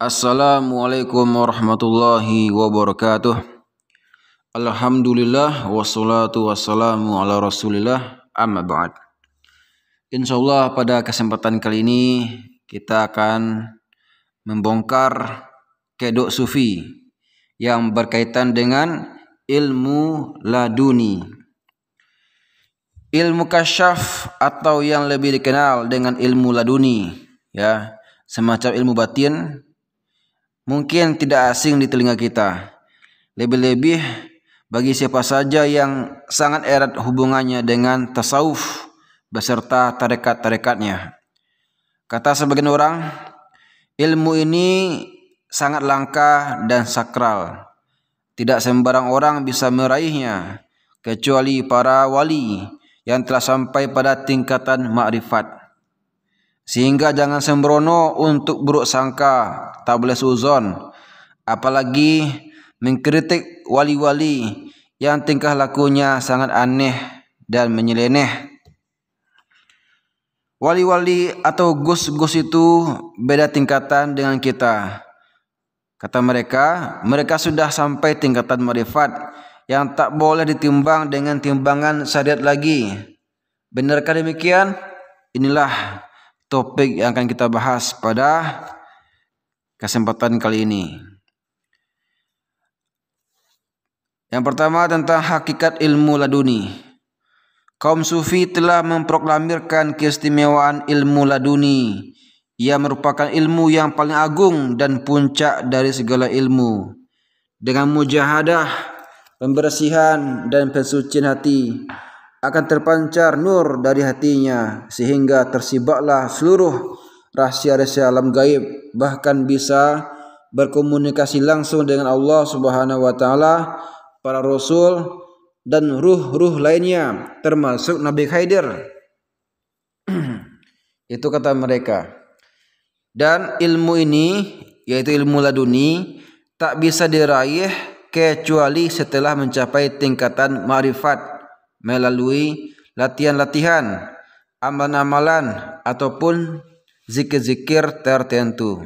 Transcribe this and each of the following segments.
Assalamualaikum warahmatullahi wabarakatuh Alhamdulillah wassalatu wassalamu ala rasulillah amma ba'd Insyaallah pada kesempatan kali ini kita akan membongkar kedok sufi yang berkaitan dengan ilmu laduni Ilmu kasyaf atau yang lebih dikenal dengan ilmu laduni ya semacam ilmu batin mungkin tidak asing di telinga kita. Lebih-lebih bagi siapa saja yang sangat erat hubungannya dengan tasawuf beserta tarekat-tarekatnya. Kata sebagian orang, ilmu ini sangat langka dan sakral. Tidak sembarang orang bisa meraihnya, kecuali para wali yang telah sampai pada tingkatan makrifat. Sehingga jangan sembrono untuk buruk sangka, tak boleh suzon. Apalagi mengkritik wali-wali yang tingkah lakunya sangat aneh dan menyeleneh. Wali-wali atau gus-gus itu beda tingkatan dengan kita. Kata mereka, mereka sudah sampai tingkatan marifat yang tak boleh ditimbang dengan timbangan syariat lagi. Benarkah demikian? Inilah topik yang akan kita bahas pada kesempatan kali ini. Yang pertama tentang hakikat ilmu laduni. Kaum sufi telah memproklamirkan keistimewaan ilmu laduni. Ia merupakan ilmu yang paling agung dan puncak dari segala ilmu. Dengan mujahadah, pembersihan dan pensucian hati, akan terpancar nur dari hatinya sehingga tersibaklah seluruh rahasia rahsia alam gaib bahkan bisa berkomunikasi langsung dengan Allah Subhanahu wa taala, para rasul dan ruh-ruh lainnya termasuk Nabi Khidir. Itu kata mereka. Dan ilmu ini yaitu ilmu laduni tak bisa diraih kecuali setelah mencapai tingkatan marifat melalui latihan-latihan, amalan-amalan ataupun zikir-zikir tertentu.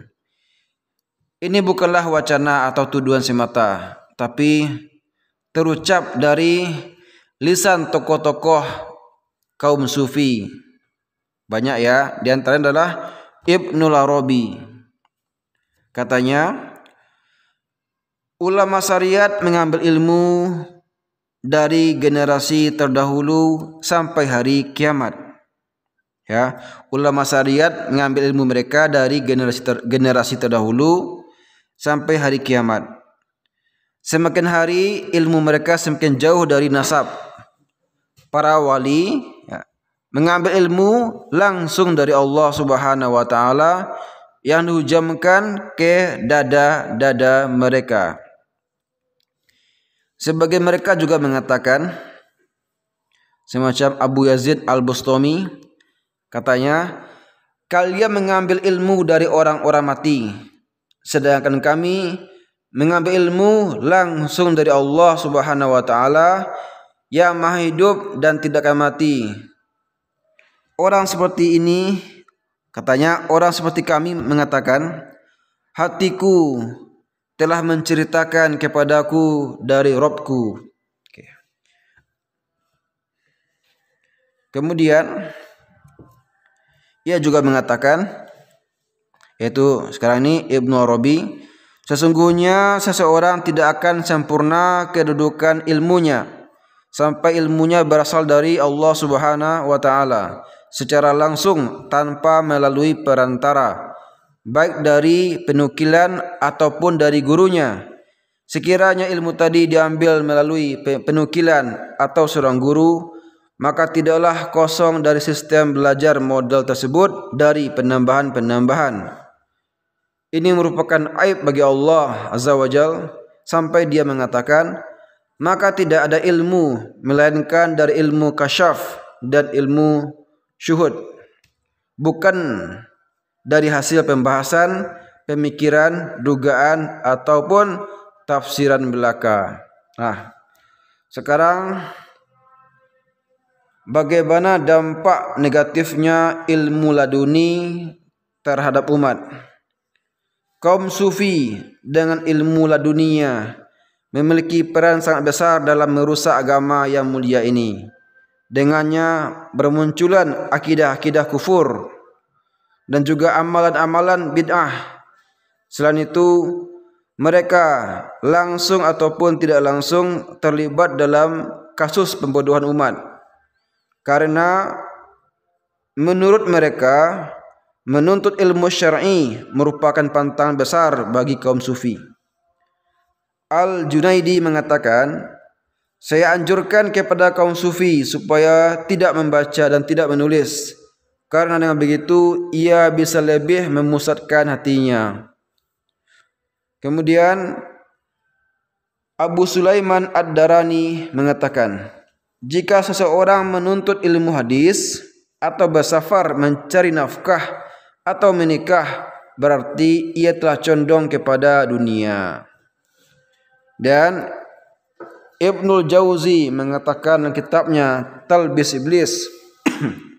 Ini bukanlah wacana atau tuduhan semata, tapi terucap dari lisan tokoh-tokoh kaum sufi. Banyak ya, di antaranya adalah Ibnu Arabi. Katanya, ulama syariat mengambil ilmu dari generasi terdahulu sampai hari kiamat. Ya, ulama syariat mengambil ilmu mereka dari generasi ter, generasi terdahulu sampai hari kiamat. Semakin hari ilmu mereka semakin jauh dari nasab. Para wali ya, mengambil ilmu langsung dari Allah Subhanahu wa taala yang dihujamkan ke dada-dada mereka. Sebagai mereka juga mengatakan semacam Abu Yazid Al-Bustami katanya kalian mengambil ilmu dari orang-orang mati sedangkan kami mengambil ilmu langsung dari Allah Subhanahu wa taala yang Maha hidup dan tidak akan mati. Orang seperti ini katanya orang seperti kami mengatakan hatiku telah menceritakan kepadaku dari Robku. Kemudian ia juga mengatakan yaitu sekarang ini Ibnu Arabi sesungguhnya seseorang tidak akan sempurna kedudukan ilmunya sampai ilmunya berasal dari Allah Subhanahu wa taala secara langsung tanpa melalui perantara baik dari penukilan ataupun dari gurunya. Sekiranya ilmu tadi diambil melalui penukilan atau seorang guru, maka tidaklah kosong dari sistem belajar modal tersebut dari penambahan-penambahan. Ini merupakan aib bagi Allah Azza wa Jal sampai dia mengatakan, maka tidak ada ilmu melainkan dari ilmu kasyaf dan ilmu syuhud. Bukan dari hasil pembahasan, pemikiran, dugaan ataupun tafsiran belaka. Nah, sekarang bagaimana dampak negatifnya ilmu laduni terhadap umat? Kaum sufi dengan ilmu ladunia memiliki peran sangat besar dalam merusak agama yang mulia ini. Dengannya bermunculan akidah-akidah kufur dan juga amalan-amalan bid'ah. Selain itu, mereka langsung ataupun tidak langsung terlibat dalam kasus pembodohan umat. Karena menurut mereka, menuntut ilmu syar'i merupakan pantangan besar bagi kaum sufi. Al-Junaidi mengatakan, saya anjurkan kepada kaum sufi supaya tidak membaca dan tidak menulis karena dengan begitu ia bisa lebih memusatkan hatinya. Kemudian Abu Sulaiman Ad-Darani mengatakan, jika seseorang menuntut ilmu hadis atau bersafar mencari nafkah atau menikah, berarti ia telah condong kepada dunia. Dan Ibnul Jauzi mengatakan dalam kitabnya Talbis Iblis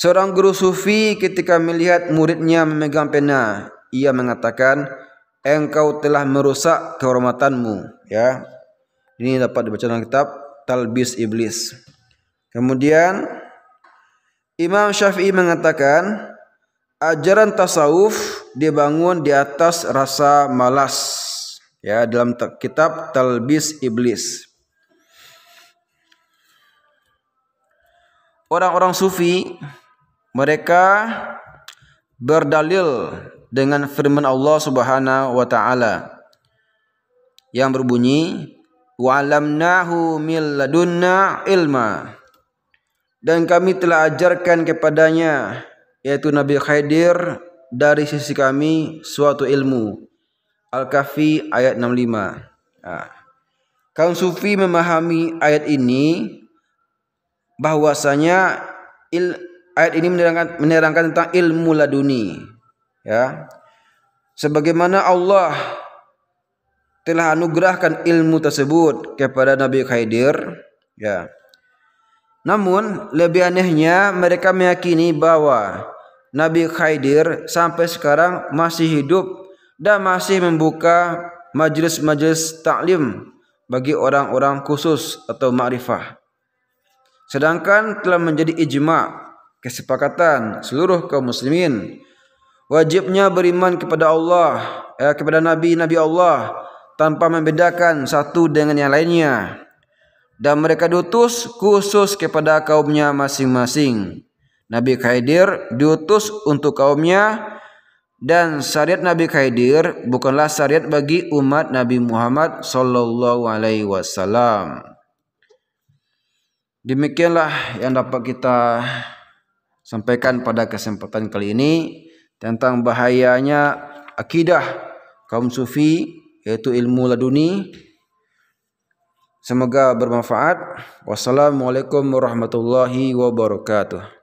Seorang guru sufi ketika melihat muridnya memegang pena, ia mengatakan, "Engkau telah merusak kehormatanmu." Ya. Ini dapat dibaca dalam kitab Talbis Iblis. Kemudian Imam Syafi'i mengatakan, ajaran tasawuf dibangun di atas rasa malas. Ya, dalam kitab Talbis Iblis. Orang-orang sufi mereka berdalil dengan firman Allah Subhanahu wa taala yang berbunyi wa'lamnahu min ladunna ilma dan kami telah ajarkan kepadanya yaitu Nabi Khidir dari sisi kami suatu ilmu Al-Kahfi ayat 65 nah, kaum sufi memahami ayat ini bahwasanya il ayat ini menerangkan menerangkan tentang ilmu laduni ya sebagaimana Allah telah anugerahkan ilmu tersebut kepada Nabi Khidir ya namun lebih anehnya mereka meyakini bahwa Nabi Khidir sampai sekarang masih hidup dan masih membuka majelis-majelis taklim bagi orang-orang khusus atau ma'rifah. Sedangkan telah menjadi ijma kesepakatan seluruh kaum muslimin wajibnya beriman kepada Allah eh, kepada nabi nabi Allah tanpa membedakan satu dengan yang lainnya dan mereka diutus khusus kepada kaumnya masing-masing Nabi Khidir diutus untuk kaumnya dan syariat Nabi Khidir bukanlah syariat bagi umat Nabi Muhammad sallallahu alaihi wasallam. Demikianlah yang dapat kita sampaikan pada kesempatan kali ini tentang bahayanya akidah kaum sufi yaitu ilmu laduni. Semoga bermanfaat. Wassalamualaikum warahmatullahi wabarakatuh.